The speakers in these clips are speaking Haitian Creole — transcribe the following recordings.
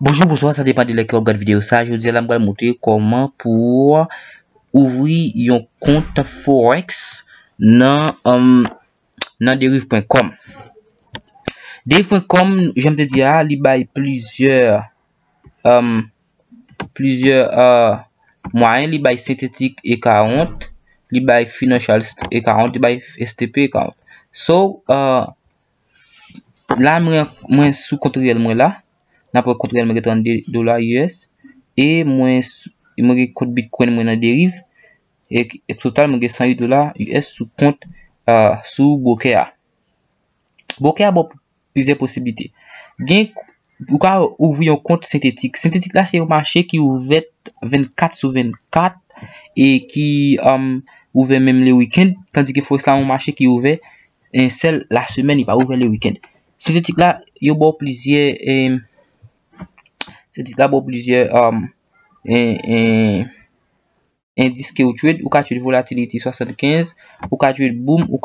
Bonjour, bonsoir, sa depan de lèk yo gade videyo sa Je dèlèm gade mwote koman pou Ouvri yon kont Forex Nan Nan euh, Deriv.com Deriv.com jèm te dira li bay Plüzyèr Plüzyèr Mwen, li bay Synthetic E 40, li bay Financial E 40, li bay STP E 40 So, uh, la mwen sou kont riyel mwen la, napo kont riyel mwen gen 32 dolar US, e mwen gen kont bitcoin mwen nan deriv, ek e total mwen gen 100 dolar US sou kont uh, sou Bokea. Bokea bo pize posibite. Gen, pou ka ouvi yon kont sentetik, sentetik la se yon manche ki ouvet 24 sou 24, e ki um, ouve menm le weekend, tandi ki fwese la yon manche ki ouve, En sel la semen yi pa ouven le weekend. Se titik la, yo bo plizye en se titik la bo plizye en en diske ou trade, ou ka trade volatiliti 75, ou ka trade boom, ou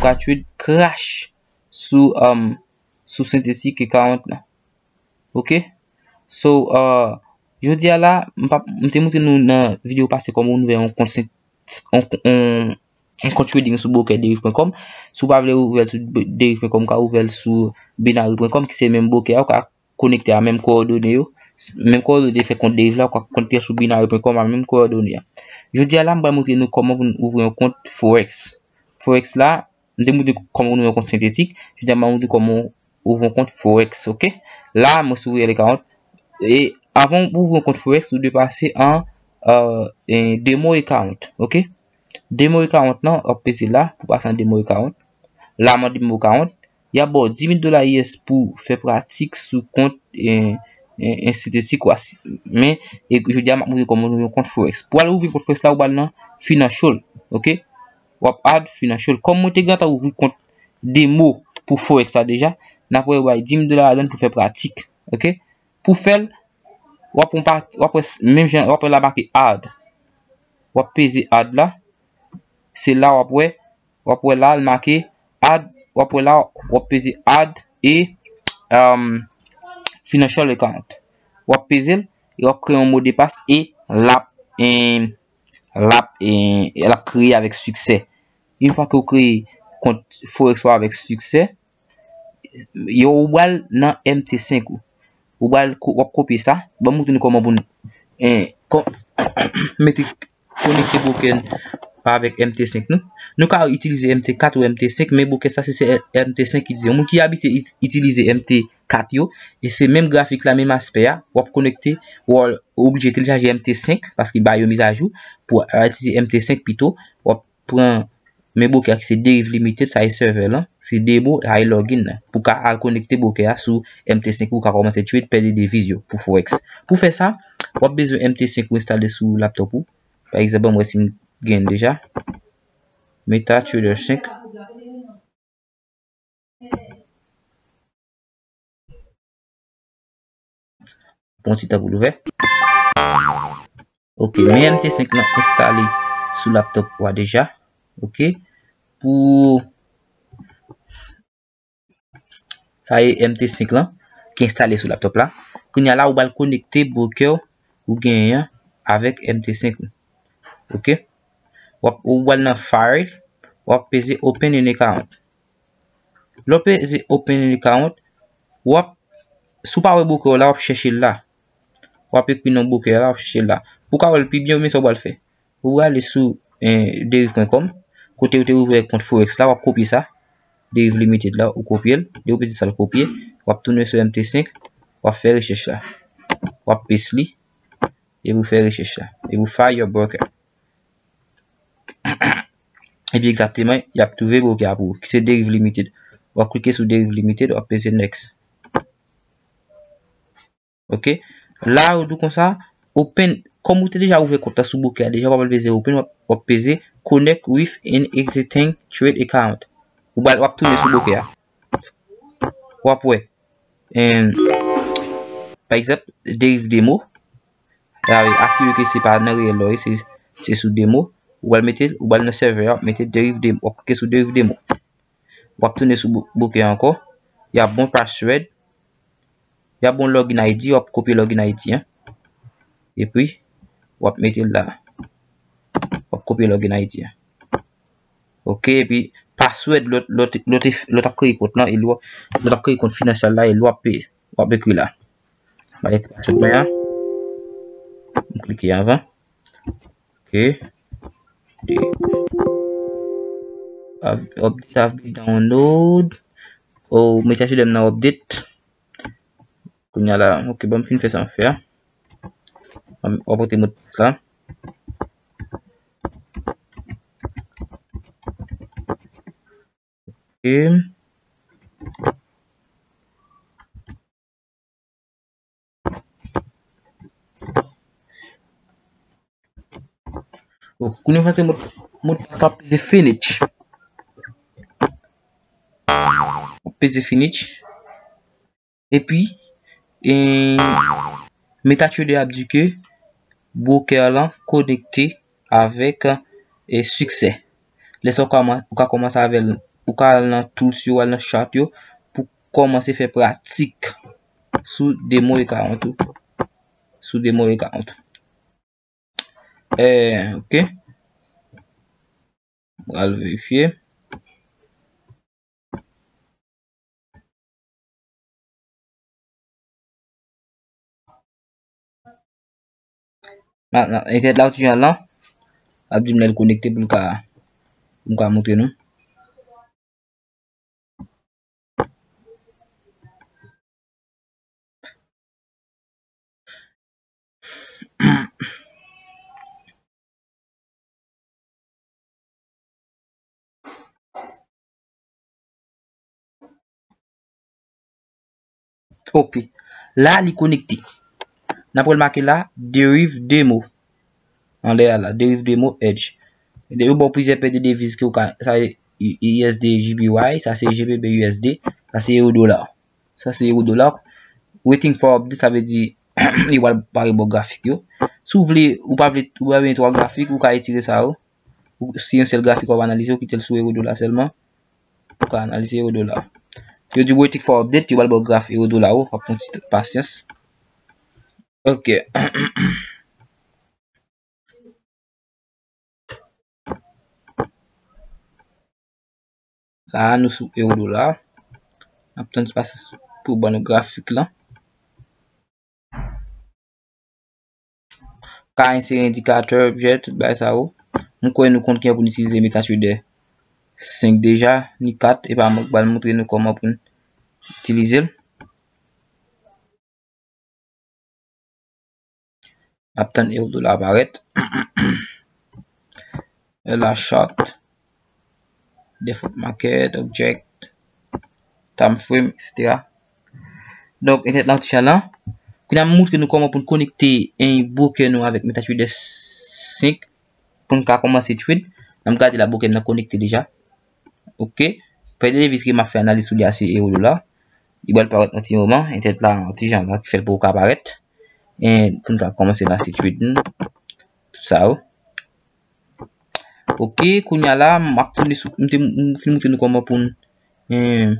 ka trade crash sou sou sentetik e 40 la. Ok? So, euh, jodi a la, m te mouti nou nan video pase komoun nou vey an konsept, an kont chwe denye sou bouke DRIF.COM sou pa vle ouvel sou DRIF.COM ka ouvel sou BINARY.COM ki se menm bouke a ou ka konekte a menm korodone yo menm korodone de fe kont DRIF la ou ka konekte a sou BINARY.COM a menm korodone yo jw di ala mba mwouke nou koman moun ouvre yon kont Forex Forex la mwen de mwoude koman mwoude yon kont sintetik jw di ala mwa mwoude koman mwoude ouvre yon kont Forex la mwen sou ouvre yon ekant e, avon mwou ouvre yon kont Forex mwen de passe yon demo ekant Demo e 40 nan, wap pese la pou pasan demo e 40 La man demo e 40 Ya bo 10.000 dola yes pou fè pratik sou kont e eh, E eh, se te si kwa si Men, e je diya man mouni kon mouni kont forex Po al ouvi kont forex la ou ban nan Financial, ok Wap ad, financial Kom moun te gata ouvi kont demo pou forex sa deja Na pou e waj 10.000 dola la den pou fè pratik, ok Pou fel, wap moun part, wap wes Mem jen, wap wè la baki ad Wap pese ad la Se la wap we, wap we la al make, ad, wap we la wap peze ad e um, financial account. Wap peze, e wap kre yon mode de passe e la e, e, kreye avek suksè. Yon fwa ki wap kreye kont forex wap avek suksè, yon wap wale nan MT5 wale wap kopye sa. Ban mouten yon konman boni, konmete konekte boken. avèk MT5 nou. Nou ka ou itilize bon, MT4 ou MT5, mè bouke sa se se MT5 itize. Moun ki abite itilize MT4 yo, e se mèm grafik la mèm aspe ya, wap konekte ou ou obje telejaje MT5 paski bayo mizajou, pou a itize MT5 pito, wap pran mè bouke a ki se derive limited sa e server lan, se demo a e login pou ka a konekte bouke a sou MT5 ou ka komanse tue de peli de viz yo pou forex. Pou fè sa, wap bezou MT5 ou installe sou laptop ou par exemple mwen se mou Gen deja. Meta Trader 5. Ponsi ta goul ouve. Ok. Me MT5 la kwenstale sou laptop wwa deja. Ok. Pou. Sa e MT5 la. Kwenstale sou laptop la. Kwenya la ou bal konekte. Boke ou. Ou genye. Avèk MT5. Ok. Wap ou wal nan faril, wap pe ze open en ekant. Lop pe ze open en ekant, wap sou pa we bouke ou la, wap cheche la. Wap pe kwinon bouke ou la, wap cheche la. Pou ka wale pi, byon men sou wale eh, fe. Wale sou deriv kon kom, kote wote wouwek kont forex la, wap kopye sa. Deriv limited la, wap kopye el, wap tonwe sou mt5, wap fe recheche la. Wap pes li, e wou fe recheche la, e wou faril yo bouke el. E di ekzateman, yap tou ve boke ap wou, ki se Deriv Limited. Wap klike sou Deriv Limited, wap pese Next. Ok, la wadou konsa, Open, kom wote deja ouve konta sou boke a, deja wap ap pese Open, wap ap pese Connect with an Existing Trade Account. Wap tou ve sou boke a. Wap we. Pa ekzat, Deriv Demo. Ase wou ki se pa nan rey lo, se sou Demo. Ou bal metel, ou bal nan server yo, metel derive demo, wap ke sou derive demo Wap tounen sou boupe anko Ya bon password Ya bon login ID, wap kopye login ID E pi, wap metel la Wap kopye login ID Ok, pi password lote, lote, lote akou ikot nan, lote akou ikon finansyal la, il wap pe, wap be kou la Mwen ekipa chouk mwen ya Mwen klike yon avan Ok do. update have been download. Oh, me chercher dem na update. Kounya la, OK, bon fin fait ça faire. On va porter mot là. OK. Kounen fante mou ta peze finit Peze finit E pi e, Meta chou de abjike Bouke alan Konekte avek e, Suksè Lese ou ka komanse ave Ou ka al nan tou si ou al nan chate yo Pou komanse fe pratik Sou demo e ka anto Sou demo e ka anto E Mwen al veyifiye. Mwen al veyifiye. Mwen al veyifiye. E fet la wè ti jan lan. Abjim lè l konik te pou mwen ka mwote nou. Ok, la li konekte. Na pou l maki la, Derive Demo. An de ya la, Derive Demo Edge. E de yo bo presepe de devise ki yo ka, sa e USDGBY, sa se GBBUSD, sa se euro-dolar. Sa se euro-dolar. Waiting for, dis ave di, e wal pari bo grafik yo. Sou vle, ou pa vle, ou ave yon tro grafik, ou ka itire sa yo. Si yon sel grafik ou analize yo, ki tel sou euro-dolar selman, ou ka analize euro-dolar. Yo di wotek fwa obdet, yo wale bo graf e w do la w, w ap ton si tek pasyens. Ok. La anous w e w do la. Aptan si pasyens pou ban yo graf si klan. Ka inseri indikator, objet, bla sa w. Nou kwen nou kont ki w ap ton isize metan su dey. 5 deja, ni 4, e pa mouk ban moutre nou konman pou n'utilize l. Aptan e ou do la baret. E la shot. Default market, object. Time frame, etc. Dok, e net lan chala. Kou nan moutre nou konman pou n'konekte en bouke nou avèk meta choui de 5. Pon ka komanse choui. Nan mouk an te la bouke m la konekte deja. Ok, pretene viske ma fe analis ou di ase e ou do la. Ibo an paret an ti mouman, entet la an ti jan la ki fel pou ka paret. E, koun ka komanse la situiten. Tout sa ou. Oh. Ok, koun ya la, mwak toune sou, mwen te mwen te mwen koman pou mwen, hmm.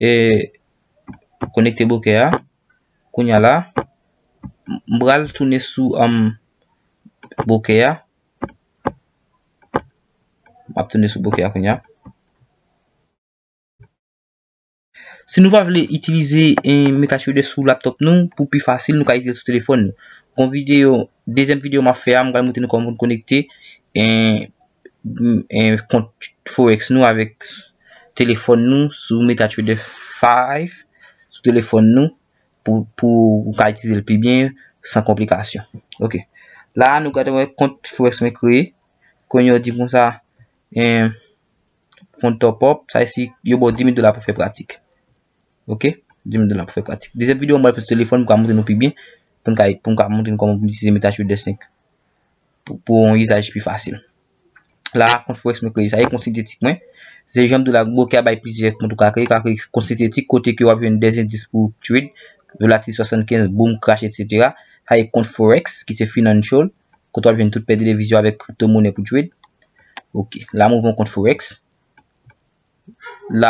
e, e, konekte bouke ya. Koun ya la, mbral toune sou am um, bouke ya. Mwak toune sou bouke ya koun ya. Se nou va vle itilize eh, MetaTrader sou laptop nou, pou pi fasil nou ka itilize sou telefon nou. Kon videyo, dezem videyo ma fe a, mwen gade mwote nou konmoun konekte e kont Forex nou avek telefon nou sou MetaTrader 5 sou telefon nou pou pou ka itilize l pi bin san komplikasyon. Ok. La nou gade mwen kont Forex mwen kreye. Kon yo di kon sa, e, fon top up, sa e si yo bo 10.000 dola pou fe pratik. Ok, di men de lan pou fè pratik. Dize vide ou mwen fè se telefon mwen ka monten ou pi bin pou mwen ka monten kon mwen pou disize meta chou de 5 pou pou yon yizaj pi fasil. La, kont forex mwen kreye. Sa yon e konsistitik mwen. Se jenm dou la gwo kè apay pizye kont konsistitik kote ki wap jen dezen dispo trade, relative 75, boom, crash, etc. Sa yon e kont forex ki se financial, koto wap jen tout pedi de vizyo avèk te mounè pou trade. Ok, la moun voun kont forex. La,